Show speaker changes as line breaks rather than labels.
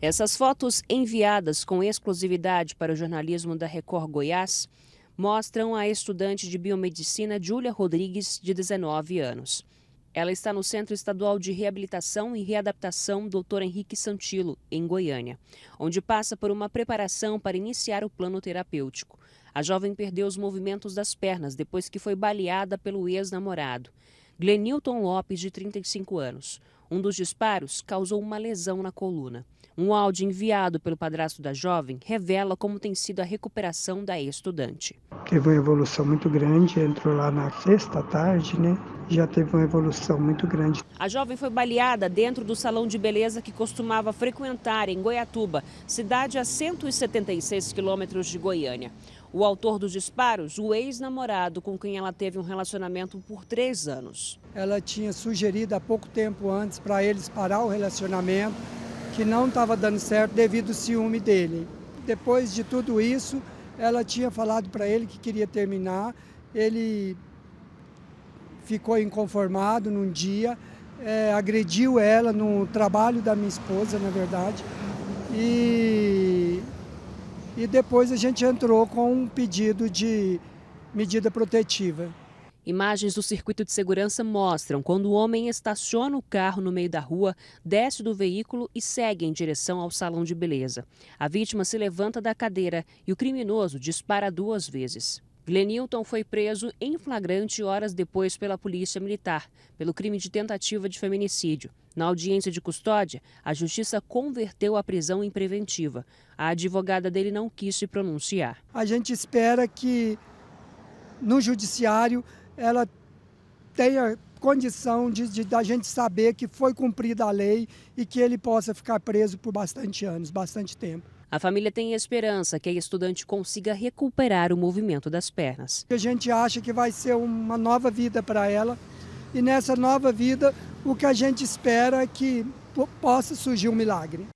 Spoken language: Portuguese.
Essas fotos, enviadas com exclusividade para o jornalismo da Record Goiás, mostram a estudante de biomedicina Júlia Rodrigues, de 19 anos. Ela está no Centro Estadual de Reabilitação e Readaptação Dr. Henrique Santilo, em Goiânia, onde passa por uma preparação para iniciar o plano terapêutico. A jovem perdeu os movimentos das pernas depois que foi baleada pelo ex-namorado, Glenilton Lopes, de 35 anos. Um dos disparos causou uma lesão na coluna. Um áudio enviado pelo padrasto da jovem revela como tem sido a recuperação da estudante.
Teve uma evolução muito grande, entrou lá na sexta tarde, né? Já teve uma evolução muito grande.
A jovem foi baleada dentro do salão de beleza que costumava frequentar em Goiatuba, cidade a 176 quilômetros de Goiânia. O autor dos disparos, o ex-namorado com quem ela teve um relacionamento por três anos.
Ela tinha sugerido há pouco tempo antes para eles parar o relacionamento, que não estava dando certo devido ao ciúme dele. Depois de tudo isso, ela tinha falado para ele que queria terminar. Ele ficou inconformado num dia, é, agrediu ela no trabalho da minha esposa, na verdade, e e depois a gente entrou com um pedido
de medida protetiva. Imagens do circuito de segurança mostram quando o homem estaciona o carro no meio da rua, desce do veículo e segue em direção ao salão de beleza. A vítima se levanta da cadeira e o criminoso dispara duas vezes. Glenilton foi preso em flagrante horas depois pela Polícia Militar, pelo crime de tentativa de feminicídio. Na audiência de custódia, a justiça converteu a prisão em preventiva. A advogada dele não quis se pronunciar.
A gente espera que no judiciário ela tenha condição de, de da gente saber que foi cumprida a lei e que ele possa ficar preso por bastante anos, bastante tempo.
A família tem esperança que a estudante consiga recuperar o movimento das pernas.
A gente acha que vai ser uma nova vida para ela e nessa nova vida o que a gente espera é que possa surgir um milagre.